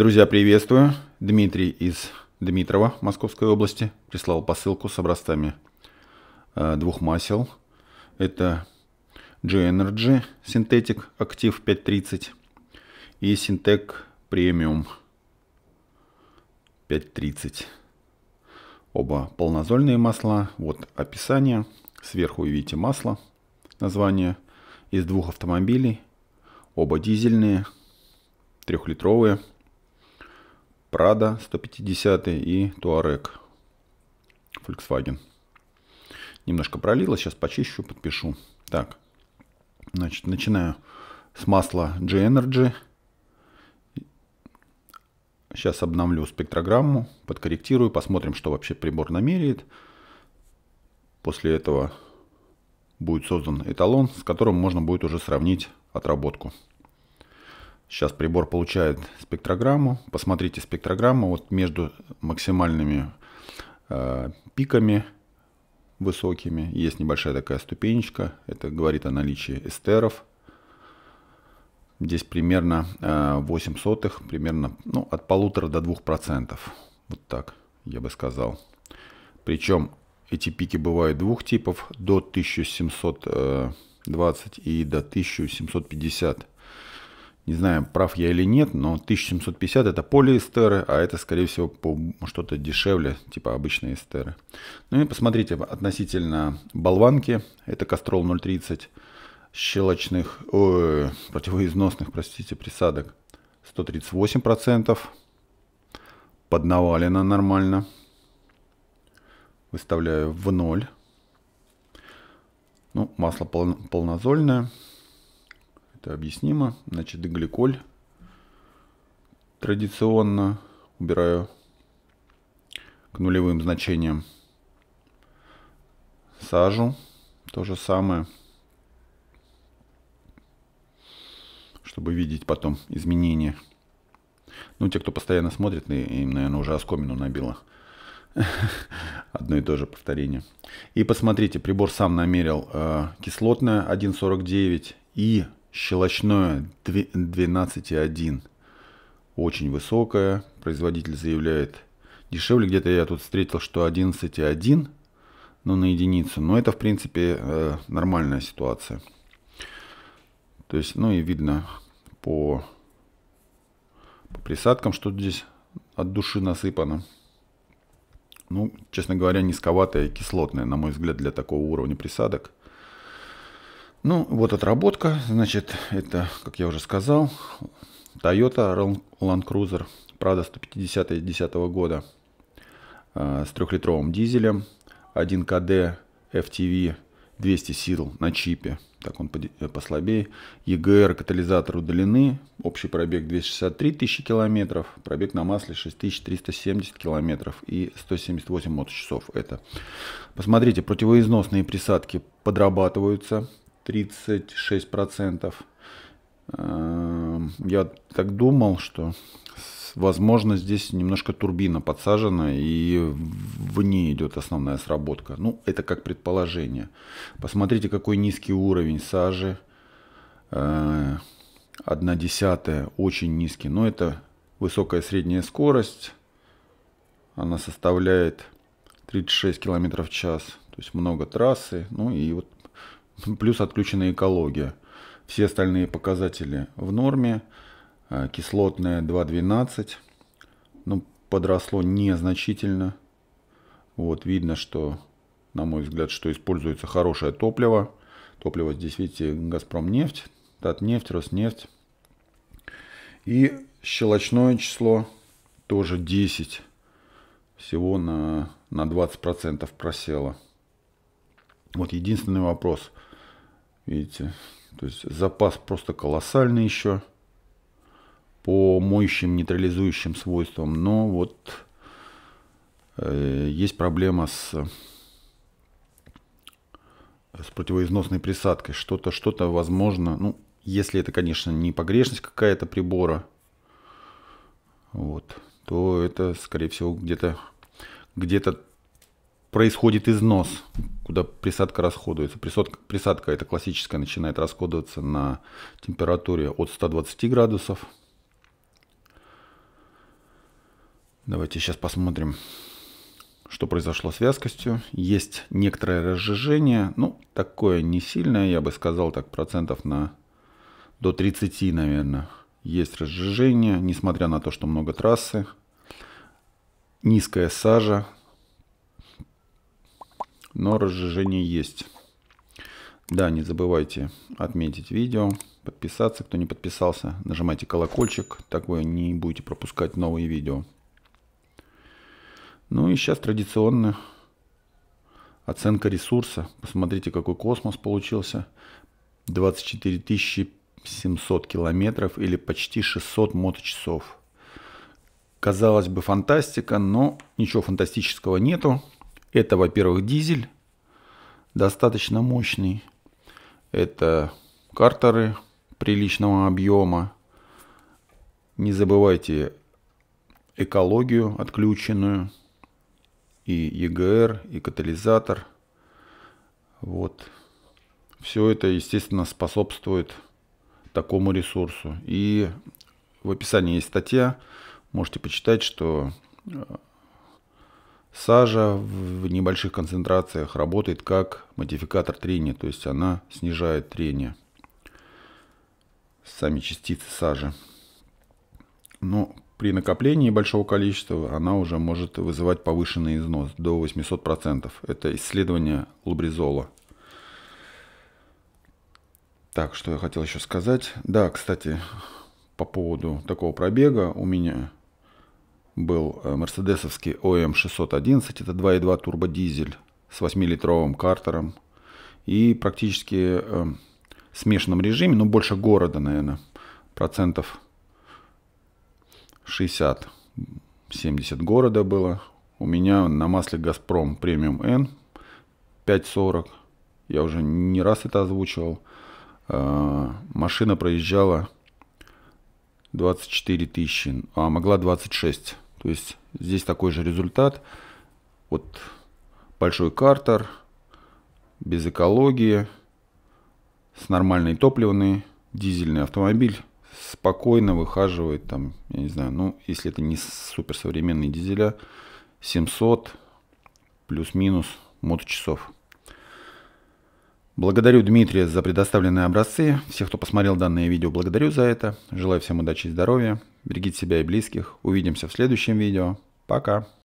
Друзья, приветствую. Дмитрий из Дмитрова, Московской области, прислал посылку с образцами э, двух масел. Это G-Energy Synthetic Active 530 и Syntec Premium 530. Оба полнозольные масла. Вот описание. Сверху видите масло, название из двух автомобилей. Оба дизельные, трехлитровые. Прада, 150 и Touareg Volkswagen. Немножко пролило, сейчас почищу, подпишу. Так, значит, начинаю с масла G-Energy. Сейчас обновлю спектрограмму, подкорректирую, посмотрим, что вообще прибор намеряет. После этого будет создан эталон, с которым можно будет уже сравнить отработку. Сейчас прибор получает спектрограмму. Посмотрите спектрограмму вот между максимальными э, пиками высокими. Есть небольшая такая ступенечка. Это говорит о наличии эстеров. Здесь примерно э, 8 сотых, примерно ну, от полутора до двух процентов. Вот так я бы сказал. Причем эти пики бывают двух типов, до 1720 э, и до 1750 не знаю, прав я или нет, но 1750 это полиэстеры, а это, скорее всего, по что-то дешевле, типа обычные эстеры. Ну и посмотрите относительно болванки, это Кастрол 030 щелочных, о, противоизносных, простите, присадок 138%. Поднавалено нормально. Выставляю в ноль. Ну, масло полнозольное. Это объяснимо. Значит, гликоль традиционно убираю к нулевым значениям. Сажу то же самое, чтобы видеть потом изменения. Ну, те, кто постоянно смотрит, им, наверное, уже оскомину набило. Одно и то же повторение. И посмотрите, прибор сам намерил э, кислотное 1,49 и Щелочное 12,1. Очень высокое. Производитель заявляет. Дешевле где-то я тут встретил, что 11,1, но ну, на единицу. Но это, в принципе, э, нормальная ситуация. То есть, ну и видно по, по присадкам, что здесь от души насыпано. Ну, честно говоря, низковатое, кислотная на мой взгляд, для такого уровня присадок – ну, вот отработка, значит, это, как я уже сказал, Toyota Land Cruiser, Prado 150 10 года, а, с трехлитровым дизелем, 1 КД FTV 200 сил на чипе, так он э, послабее, EGR катализатор удалены, общий пробег 263 тысячи километров, пробег на масле 6370 километров и 178 моточасов это. Посмотрите, противоизносные присадки подрабатываются, 36%. Эм, я так думал, что, возможно, здесь немножко турбина подсажена, и в ней идет основная сработка. Ну, это как предположение. Посмотрите, какой низкий уровень сажи. Э, одна десятая, очень низкий. Но это высокая средняя скорость. Она составляет 36 км в час. То есть много трассы. Ну и вот плюс отключена экология. Все остальные показатели в норме. А, кислотная 2,12. Ну, подросло незначительно. Вот, видно, что, на мой взгляд, что используется хорошее топливо. Топливо здесь, видите, Газпром Газпромнефть, Татнефть, Роснефть. И щелочное число тоже 10. Всего на, на 20% просело. Вот единственный вопрос – Видите, то есть запас просто колоссальный еще по моющим нейтрализующим свойствам. Но вот э, есть проблема с, с противоизносной присадкой. Что-то, что-то возможно, ну, если это, конечно, не погрешность какая-то прибора, вот, то это, скорее всего, где-то где-то происходит износ, куда присадка расходуется. Присадка, присадка это классическая, начинает расходоваться на температуре от 120 градусов. Давайте сейчас посмотрим, что произошло с вязкостью. Есть некоторое разжижение, ну, такое не сильное, я бы сказал, так, процентов на до 30, наверное. Есть разжижение, несмотря на то, что много трассы. Низкая сажа, но разжижение есть. Да, не забывайте отметить видео, подписаться, кто не подписался, нажимайте колокольчик, так вы не будете пропускать новые видео. Ну и сейчас традиционно оценка ресурса. Посмотрите, какой космос получился. 24 700 километров или почти 600 моточасов. Казалось бы, фантастика, но ничего фантастического нету. Это, во-первых, дизель, достаточно мощный. Это картеры приличного объема. Не забывайте экологию отключенную, и ЕГР, и катализатор. Вот. Все это, естественно, способствует такому ресурсу. И в описании есть статья, можете почитать, что э, Сажа в небольших концентрациях работает как модификатор трения, то есть она снижает трение. Сами частицы сажи. Но при накоплении большого количества она уже может вызывать повышенный износ до 800%. Это исследование лубризола. Так, что я хотел еще сказать. Да, кстати, по поводу такого пробега у меня был э, мерседесовский OM611, это 2.2 турбодизель с 8-литровым картером и практически э, смешанном режиме, но ну, больше города, наверное, процентов 60-70 города было. У меня на масле Газпром премиум N 540. Я уже не раз это озвучивал. Э, машина проезжала 24 тысячи, а могла 26. То есть здесь такой же результат. Вот большой картер, без экологии, с нормальной топливной, дизельный автомобиль спокойно выхаживает там, я не знаю, ну, если это не суперсовременные дизеля, 700 плюс-минус моточасов. часов Благодарю Дмитрия за предоставленные образцы. Всех, кто посмотрел данное видео, благодарю за это. Желаю всем удачи и здоровья. Берегите себя и близких. Увидимся в следующем видео. Пока.